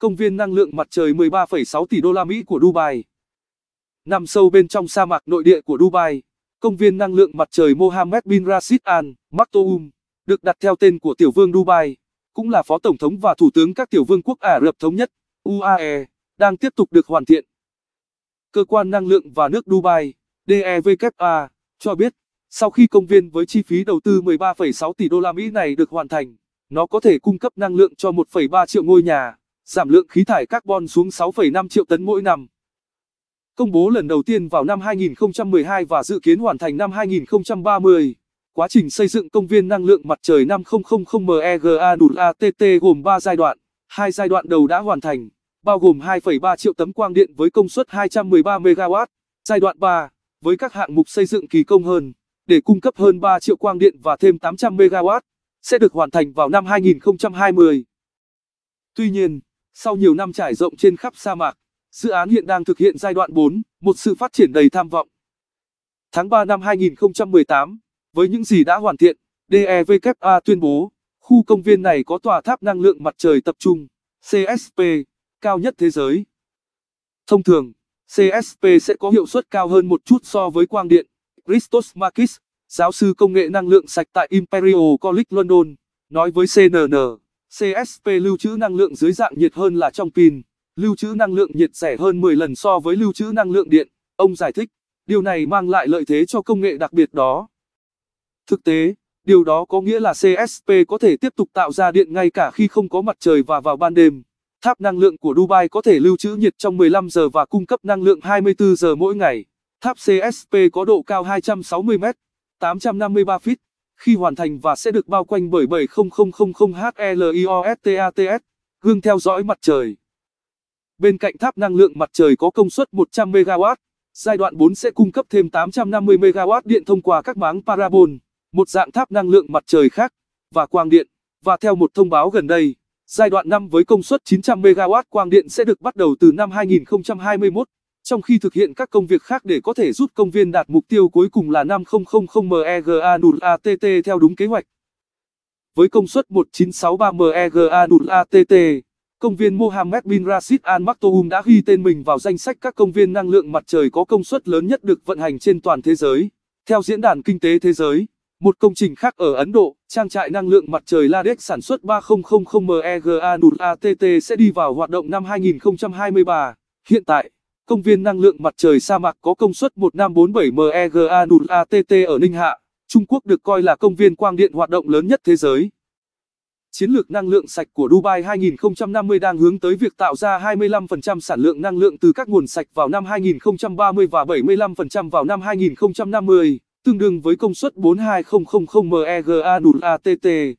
công viên năng lượng mặt trời 13,6 tỷ đô la Mỹ của Dubai. Nằm sâu bên trong sa mạc nội địa của Dubai, công viên năng lượng mặt trời Mohammed bin Rashid Al Maktoum, được đặt theo tên của tiểu vương Dubai, cũng là phó tổng thống và thủ tướng các tiểu vương quốc Ả Rập thống nhất UAE, đang tiếp tục được hoàn thiện. Cơ quan năng lượng và nước Dubai, (DEWA) cho biết, sau khi công viên với chi phí đầu tư 13,6 tỷ đô la Mỹ này được hoàn thành, nó có thể cung cấp năng lượng cho 1,3 triệu ngôi nhà giảm lượng khí thải carbon xuống 6,5 triệu tấn mỗi năm. Công bố lần đầu tiên vào năm 2012 và dự kiến hoàn thành năm 2030. Quá trình xây dựng công viên năng lượng mặt trời 5000 mega ATT gồm 3 giai đoạn. Hai giai đoạn đầu đã hoàn thành, bao gồm 2,3 triệu tấm quang điện với công suất 213 MW. Giai đoạn 3, với các hạng mục xây dựng kỳ công hơn, để cung cấp hơn 3 triệu quang điện và thêm 800 MW, sẽ được hoàn thành vào năm 2020. Tuy nhiên, sau nhiều năm trải rộng trên khắp sa mạc, dự án hiện đang thực hiện giai đoạn 4, một sự phát triển đầy tham vọng. Tháng 3 năm 2018, với những gì đã hoàn thiện, DEVKA tuyên bố, khu công viên này có tòa tháp năng lượng mặt trời tập trung, CSP, cao nhất thế giới. Thông thường, CSP sẽ có hiệu suất cao hơn một chút so với quang điện. Christos Makis, giáo sư công nghệ năng lượng sạch tại Imperial College London, nói với CNN. CSP lưu trữ năng lượng dưới dạng nhiệt hơn là trong pin, lưu trữ năng lượng nhiệt rẻ hơn 10 lần so với lưu trữ năng lượng điện, ông giải thích. Điều này mang lại lợi thế cho công nghệ đặc biệt đó. Thực tế, điều đó có nghĩa là CSP có thể tiếp tục tạo ra điện ngay cả khi không có mặt trời và vào ban đêm. Tháp năng lượng của Dubai có thể lưu trữ nhiệt trong 15 giờ và cung cấp năng lượng 24 giờ mỗi ngày. Tháp CSP có độ cao 260 m, 853 feet, khi hoàn thành và sẽ được bao quanh bởi 70000HLIOSTATS, e gương theo dõi mặt trời. Bên cạnh tháp năng lượng mặt trời có công suất 100 MW, giai đoạn 4 sẽ cung cấp thêm 850 MW điện thông qua các máng parabol, một dạng tháp năng lượng mặt trời khác, và quang điện, và theo một thông báo gần đây, giai đoạn 5 với công suất 900 MW quang điện sẽ được bắt đầu từ năm 2021 trong khi thực hiện các công việc khác để có thể giúp công viên đạt mục tiêu cuối cùng là 5000 mega nụt ATT theo đúng kế hoạch. Với công suất 1963 mega nụt ATT, công viên Mohammed bin Rashid Al Maktoum đã ghi tên mình vào danh sách các công viên năng lượng mặt trời có công suất lớn nhất được vận hành trên toàn thế giới. Theo Diễn đàn Kinh tế Thế giới, một công trình khác ở Ấn Độ, trang trại năng lượng mặt trời Ladex sản xuất 3000 mega nụt ATT sẽ đi vào hoạt động năm 2023. Hiện tại, Công viên năng lượng mặt trời sa mạc có công suất 1547 MegaNUATT ở Ninh Hạ, Trung Quốc được coi là công viên quang điện hoạt động lớn nhất thế giới. Chiến lược năng lượng sạch của Dubai 2050 đang hướng tới việc tạo ra 25% sản lượng năng lượng từ các nguồn sạch vào năm 2030 và 75% vào năm 2050, tương đương với công suất 42000 MegaNUATT.